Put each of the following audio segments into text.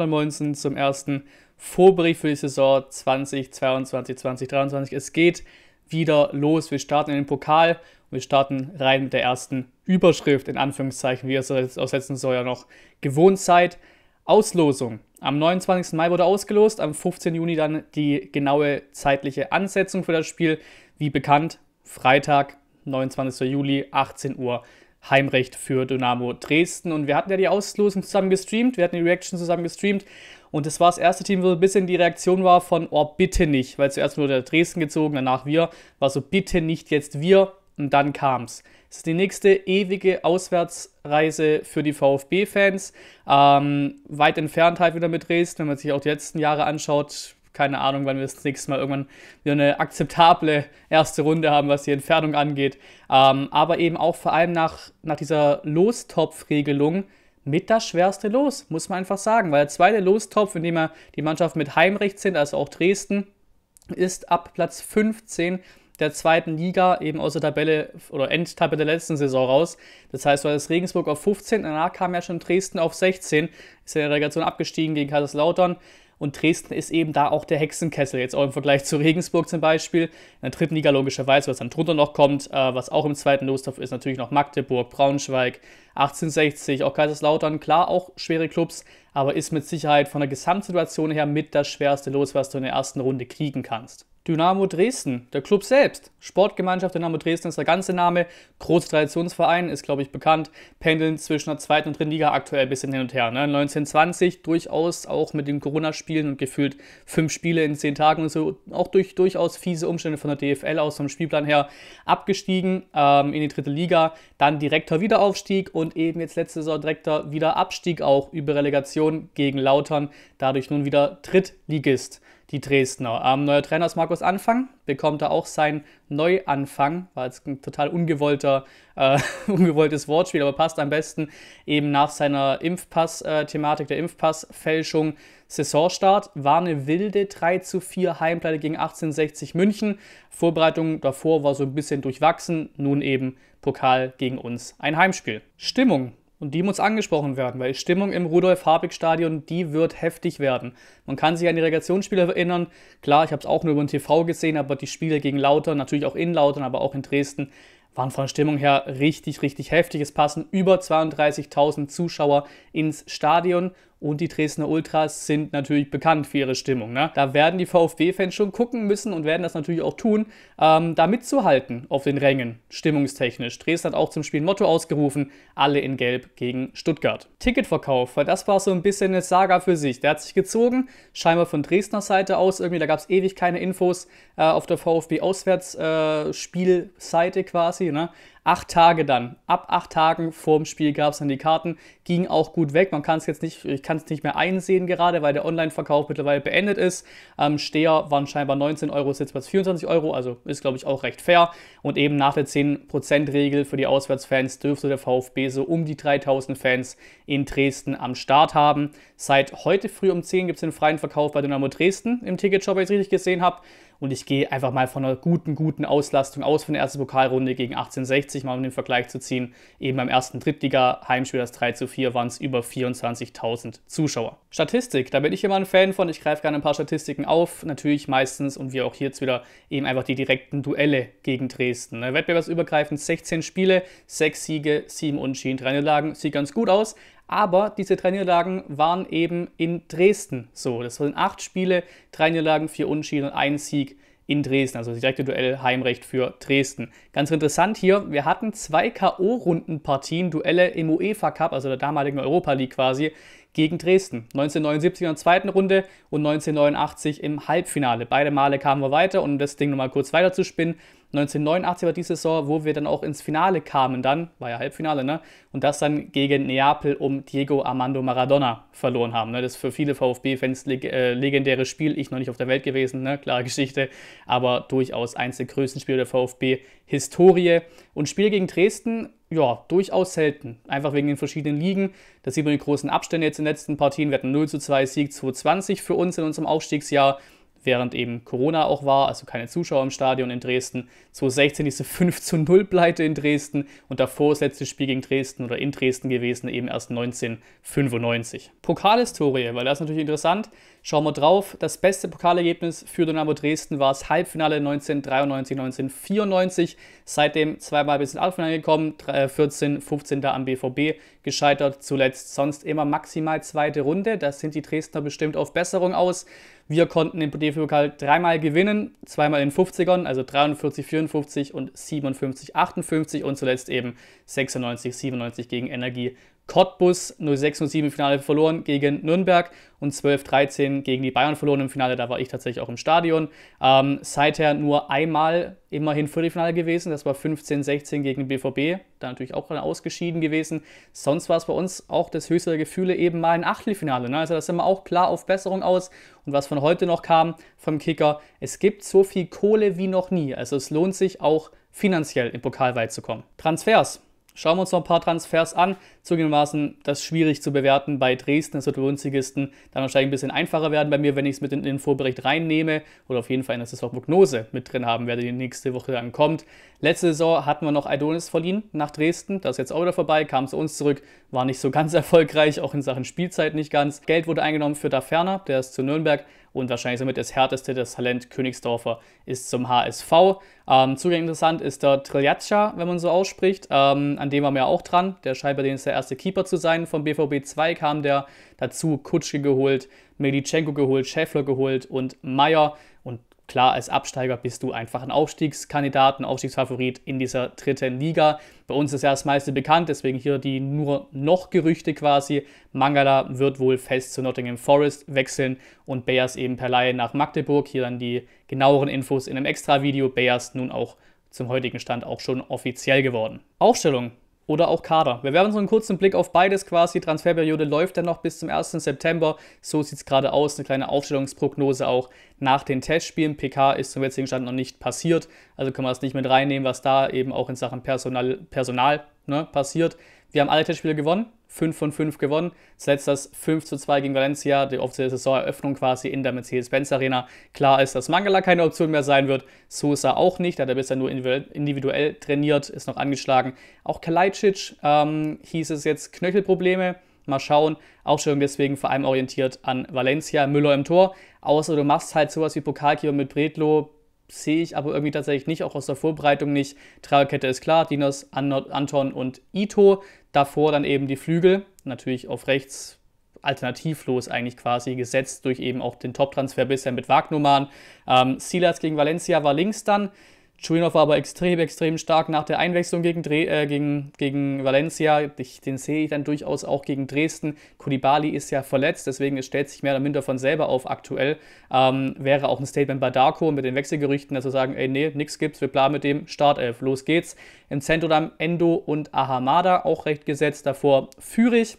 119 zum ersten Vorbericht für die Saison 2022, 2023. Es geht wieder los. Wir starten in den Pokal und wir starten rein mit der ersten Überschrift, in Anführungszeichen, wie ihr es aus letzten Saison ja noch gewohnt seid. Auslosung. Am 29. Mai wurde ausgelost, am 15. Juni dann die genaue zeitliche Ansetzung für das Spiel. Wie bekannt, Freitag, 29. Juli, 18 Uhr Heimrecht für Dynamo Dresden. Und wir hatten ja die Auslosung zusammen gestreamt, wir hatten die Reaction zusammen gestreamt. Und das war das erste Team, wo ein bisschen die Reaktion war von, oh, bitte nicht, weil zuerst wurde Dresden gezogen, danach wir, war so, bitte nicht jetzt wir. Und dann kam's. Es ist die nächste ewige Auswärtsreise für die VfB-Fans. Ähm, weit entfernt halt wieder mit Dresden, wenn man sich auch die letzten Jahre anschaut, keine Ahnung, wann wir das nächste Mal irgendwann wieder eine akzeptable erste Runde haben, was die Entfernung angeht. Ähm, aber eben auch vor allem nach, nach dieser Lostopfregelung mit das schwerste Los, muss man einfach sagen. Weil der zweite Lostopf, in dem er die Mannschaft mit Heimrecht sind, also auch Dresden, ist ab Platz 15 der zweiten Liga eben aus der Tabelle oder Endtabelle der letzten Saison raus. Das heißt, du hattest Regensburg auf 15, danach kam ja schon Dresden auf 16, ist in der Relegation abgestiegen gegen Kaiserslautern. Und Dresden ist eben da auch der Hexenkessel, jetzt auch im Vergleich zu Regensburg zum Beispiel. In der dritten Liga logischerweise, was dann drunter noch kommt, äh, was auch im zweiten Lostopf ist, natürlich noch Magdeburg, Braunschweig, 1860, auch Kaiserslautern. Klar, auch schwere Clubs, aber ist mit Sicherheit von der Gesamtsituation her mit das schwerste Los, was du in der ersten Runde kriegen kannst. Dynamo Dresden, der Club selbst. Sportgemeinschaft Dynamo Dresden ist der ganze Name. Großer Traditionsverein, ist glaube ich bekannt. Pendeln zwischen der zweiten und dritten Liga aktuell ein bisschen hin und her. Ne? 1920 durchaus auch mit den Corona-Spielen und gefühlt fünf Spiele in zehn Tagen und so. Auch durch durchaus fiese Umstände von der DFL aus vom Spielplan her abgestiegen ähm, in die dritte Liga. Dann direkter Wiederaufstieg und eben jetzt letzte Saison direkter Wiederabstieg auch über Relegation gegen Lautern. Dadurch nun wieder Drittligist die Dresdner. Ähm, neuer Trainer ist Markus Anfang, bekommt da auch seinen Neuanfang, war jetzt ein total ungewollter, äh, ungewolltes Wortspiel, aber passt am besten eben nach seiner Impfpass-Thematik, der Impfpass-Fälschung. Saisonstart war eine wilde 3 zu 4 Heimpleite gegen 1860 München. Vorbereitung davor war so ein bisschen durchwachsen, nun eben Pokal gegen uns ein Heimspiel. Stimmung und die muss angesprochen werden, weil Stimmung im Rudolf-Habig-Stadion, die wird heftig werden. Man kann sich an die Relegationsspiele erinnern. Klar, ich habe es auch nur über den TV gesehen, aber die Spiele gegen Lautern, natürlich auch in Lautern, aber auch in Dresden, waren von der Stimmung her richtig, richtig heftig. Es passen über 32.000 Zuschauer ins Stadion und die Dresdner Ultras sind natürlich bekannt für ihre Stimmung. Ne? Da werden die VfB-Fans schon gucken müssen und werden das natürlich auch tun, ähm, da mitzuhalten auf den Rängen, stimmungstechnisch. Dresden hat auch zum Spiel ein Motto ausgerufen, alle in Gelb gegen Stuttgart. Ticketverkauf, weil das war so ein bisschen eine Saga für sich. Der hat sich gezogen, scheinbar von Dresdner Seite aus. Irgendwie, da gab es ewig keine Infos äh, auf der VfB-Auswärtsspielseite äh, quasi. Ne? acht Tage dann. Ab acht Tagen vorm Spiel gab es dann die Karten, ging auch gut weg. Man kann es jetzt nicht, ich kann es nicht mehr einsehen gerade, weil der Online-Verkauf mittlerweile beendet ist. Ähm, Steher waren scheinbar 19 Euro, ist jetzt was 24 Euro, also ist glaube ich auch recht fair. Und eben nach der 10%-Regel für die Auswärtsfans dürfte der VfB so um die 3000 Fans in Dresden am Start haben. Seit heute früh um 10 gibt es den freien Verkauf bei Dynamo Dresden im Ticketshop, wenn ich es richtig gesehen habe. Und ich gehe einfach mal von einer guten, guten Auslastung aus von der ersten Pokalrunde gegen 1860, mal um den Vergleich zu ziehen. Eben beim ersten Drittliga-Heimspiel, das 3 zu 4, waren es über 24.000 Zuschauer. Statistik, da bin ich immer ein Fan von. Ich greife gerne ein paar Statistiken auf. Natürlich meistens und wie auch hier jetzt wieder eben einfach die direkten Duelle gegen Dresden. Ne? Wettbewerbsübergreifend 16 Spiele, 6 Siege, 7 Unentschieden, 3 Niederlagen. Sieht ganz gut aus. Aber diese drei Niederlagen waren eben in Dresden so. Das waren acht Spiele, drei Niederlagen, vier Unentschieden und ein Sieg in Dresden. Also das direkte Duell Heimrecht für Dresden. Ganz interessant hier, wir hatten zwei K.O.-Rundenpartien, Duelle im UEFA Cup, also der damaligen Europa League quasi, gegen Dresden. 1979 in der zweiten Runde und 1989 im Halbfinale. Beide Male kamen wir weiter und um das Ding nochmal kurz weiter zu spinnen. 1989 war die Saison, wo wir dann auch ins Finale kamen, dann war ja Halbfinale, ne? Und das dann gegen Neapel um Diego Armando Maradona verloren haben. Ne? Das ist für viele VfB-Fans leg äh, legendäres Spiel, ich noch nicht auf der Welt gewesen, ne? klare Geschichte, aber durchaus eins der größten Spiele der VfB-Historie. Und Spiel gegen Dresden ja, durchaus selten. Einfach wegen den verschiedenen Ligen. Da sieht man die großen Abstände jetzt in den letzten Partien. Wir hatten 0 zu 2 Sieg 220 für uns in unserem Aufstiegsjahr, während eben Corona auch war, also keine Zuschauer im Stadion in Dresden. 2016 diese 5 zu 0 Pleite in Dresden und davor das letzte Spiel gegen Dresden oder in Dresden gewesen, eben erst 1995. Pokalhistorie, weil das ist natürlich interessant. Schauen wir drauf. Das beste Pokalergebnis für Dynamo Dresden war das Halbfinale 1993, 1994. Seitdem zweimal bis ins Achtelfinale gekommen, 14, 15. Äh, am BVB gescheitert. Zuletzt sonst immer maximal zweite Runde. Da sind die Dresdner bestimmt auf Besserung aus. Wir konnten den DFB-Pokal dreimal gewinnen, zweimal in 50ern, also 43, 54 und 57, 58 und zuletzt eben 96, 97 gegen Energie Cottbus 06 und 7 im Finale verloren gegen Nürnberg und 12-13 gegen die Bayern verloren im Finale. Da war ich tatsächlich auch im Stadion. Ähm, seither nur einmal immerhin Viertelfinale gewesen. Das war 15-16 gegen den BVB. Da natürlich auch gerade ausgeschieden gewesen. Sonst war es bei uns auch das höchste der Gefühle eben mal ein Achtelfinale. Ne? Also das sind wir auch klar auf Besserung aus. Und was von heute noch kam vom Kicker, es gibt so viel Kohle wie noch nie. Also es lohnt sich auch finanziell im Pokal weit zu kommen. Transfers. Schauen wir uns noch ein paar Transfers an. Zugegebenermaßen, das ist schwierig zu bewerten. Bei Dresden ist es Bundesligisten dann wahrscheinlich ein bisschen einfacher werden bei mir, wenn ich es mit in den Vorbericht reinnehme. Oder auf jeden Fall in der Saison Prognose mit drin haben werde, die nächste Woche dann kommt. Letzte Saison hatten wir noch Adonis verliehen nach Dresden. Das ist jetzt auch wieder vorbei, kam zu uns zurück, war nicht so ganz erfolgreich, auch in Sachen Spielzeit nicht ganz. Geld wurde eingenommen für Daferner, der ist zu Nürnberg und wahrscheinlich somit das härteste, das Talent Königsdorfer ist zum HSV. Ähm, Zugang interessant ist der Triljatscha, wenn man so ausspricht, ähm, an dem war mir auch dran. Der scheint bei denen ist der erste Keeper zu sein. Vom BVB 2 kam der dazu, Kutschke geholt, Melitschenko geholt, Schäffler geholt und Meier. Klar, als Absteiger bist du einfach ein Aufstiegskandidat, ein Aufstiegsfavorit in dieser dritten Liga. Bei uns ist ja das meiste bekannt, deswegen hier die nur noch Gerüchte quasi. Mangala wird wohl fest zu Nottingham Forest wechseln und Bayers eben per Laie nach Magdeburg. Hier dann die genaueren Infos in einem Extra-Video. Bayers nun auch zum heutigen Stand auch schon offiziell geworden. Aufstellung oder auch Kader. Wir werfen so einen kurzen Blick auf beides quasi. Transferperiode läuft dann noch bis zum 1. September. So sieht es gerade aus. Eine kleine Aufstellungsprognose auch nach den Testspielen. PK ist zum jetzigen Stand noch nicht passiert. Also können wir das nicht mit reinnehmen, was da eben auch in Sachen Personal, Personal ne, passiert. Wir haben alle Testspiele gewonnen, 5 von 5 gewonnen. Zuletzt das 5 zu 2 gegen Valencia, die offizielle Saisoneröffnung quasi in der Mercedes-Benz Arena. Klar ist, dass Mangala keine Option mehr sein wird. Sosa auch nicht, da hat er bisher nur individuell trainiert, ist noch angeschlagen. Auch Kalajdzic ähm, hieß es jetzt Knöchelprobleme. Mal schauen. auch schon deswegen vor allem orientiert an Valencia, Müller im Tor. Außer du machst halt sowas wie Pokalkio mit Bredlo, sehe ich aber irgendwie tatsächlich nicht, auch aus der Vorbereitung nicht. Dreierkette ist klar, Dinos, Anton und Ito. Davor dann eben die Flügel, natürlich auf rechts alternativlos eigentlich quasi gesetzt durch eben auch den Top-Transfer bisher mit Wagnumann. Ähm, Silas gegen Valencia war links dann. Churinov war aber extrem, extrem stark nach der Einwechslung gegen, Dre äh, gegen, gegen Valencia. Ich, den sehe ich dann durchaus auch gegen Dresden. Kulibali ist ja verletzt, deswegen stellt sich mehr oder minder von selber auf aktuell. Ähm, wäre auch ein Statement bei Darko mit den Wechselgerüchten, dass also sie sagen, ey, nee, nix gibt's, wir planen mit dem Startelf. Los geht's. Im Zentrum dann Endo und Ahamada, auch recht gesetzt. Davor Führig.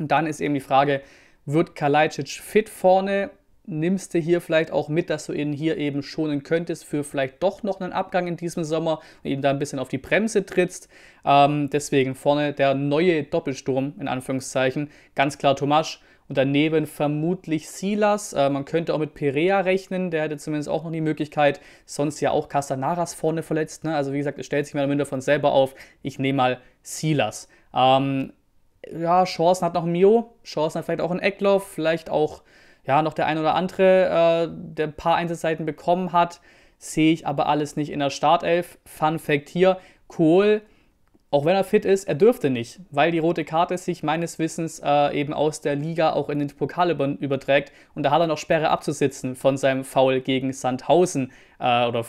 Und dann ist eben die Frage, wird Kalajdzic fit vorne nimmst du hier vielleicht auch mit, dass du ihn hier eben schonen könntest für vielleicht doch noch einen Abgang in diesem Sommer und eben da ein bisschen auf die Bremse trittst. Ähm, deswegen vorne der neue Doppelsturm, in Anführungszeichen, ganz klar Tomasch. Und daneben vermutlich Silas. Äh, man könnte auch mit Perea rechnen, der hätte zumindest auch noch die Möglichkeit. Sonst ja auch Castanaras vorne verletzt. Ne? Also wie gesagt, es stellt sich mir am Ende von selber auf. Ich nehme mal Silas. Ähm, ja, Chancen hat noch ein Mio, Chancen hat vielleicht auch ein Eckloff, vielleicht auch ja, noch der ein oder andere, äh, der ein paar Einsatzzeiten bekommen hat, sehe ich aber alles nicht in der Startelf. Fun Fact hier: Kohl, auch wenn er fit ist, er dürfte nicht, weil die rote Karte sich meines Wissens äh, eben aus der Liga auch in den Pokal überträgt und da hat er noch Sperre abzusitzen von seinem Foul gegen Sandhausen äh, oder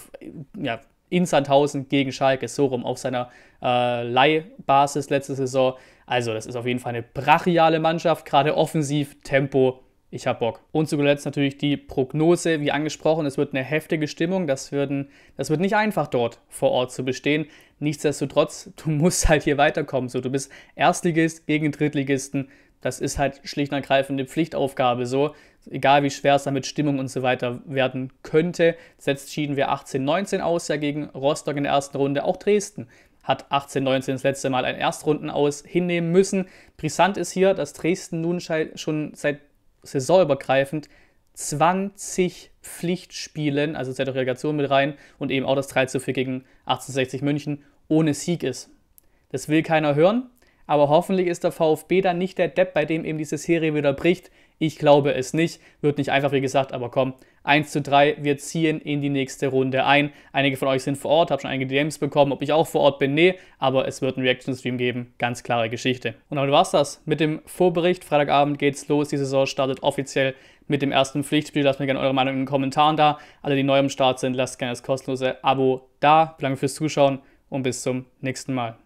ja, in Sandhausen gegen Schalke, so rum auf seiner äh, Leihbasis letzte Saison. Also, das ist auf jeden Fall eine brachiale Mannschaft, gerade offensiv, Tempo ich habe Bock. Und zu zuletzt natürlich die Prognose, wie angesprochen, es wird eine heftige Stimmung, das, würden, das wird nicht einfach dort vor Ort zu bestehen. Nichtsdestotrotz, du musst halt hier weiterkommen. So, du bist Erstligist gegen Drittligisten, das ist halt schlicht und ergreifend eine Pflichtaufgabe. So, egal wie schwer es damit Stimmung und so weiter werden könnte. Jetzt schieden wir 18-19 aus, ja gegen Rostock in der ersten Runde, auch Dresden hat 18-19 das letzte Mal ein Erstrunden aus hinnehmen müssen. Brisant ist hier, dass Dresden nun schon seit saisonübergreifend 20 Pflichtspielen, also zählt auch Relegation mit rein und eben auch das 3 zu 4 gegen 1860 München ohne Sieg ist. Das will keiner hören, aber hoffentlich ist der VfB dann nicht der Depp, bei dem eben diese Serie wieder bricht, ich glaube es nicht. Wird nicht einfach, wie gesagt, aber komm, 1 zu 3, wir ziehen in die nächste Runde ein. Einige von euch sind vor Ort, habe schon einige DMs bekommen, ob ich auch vor Ort bin, nee, aber es wird einen Reaction-Stream geben, ganz klare Geschichte. Und damit war's das mit dem Vorbericht. Freitagabend geht's los, die Saison startet offiziell mit dem ersten Pflichtspiel. Lasst mir gerne eure Meinung in den Kommentaren da. Alle, die neu am Start sind, lasst gerne das kostenlose Abo da. Danke fürs Zuschauen und bis zum nächsten Mal.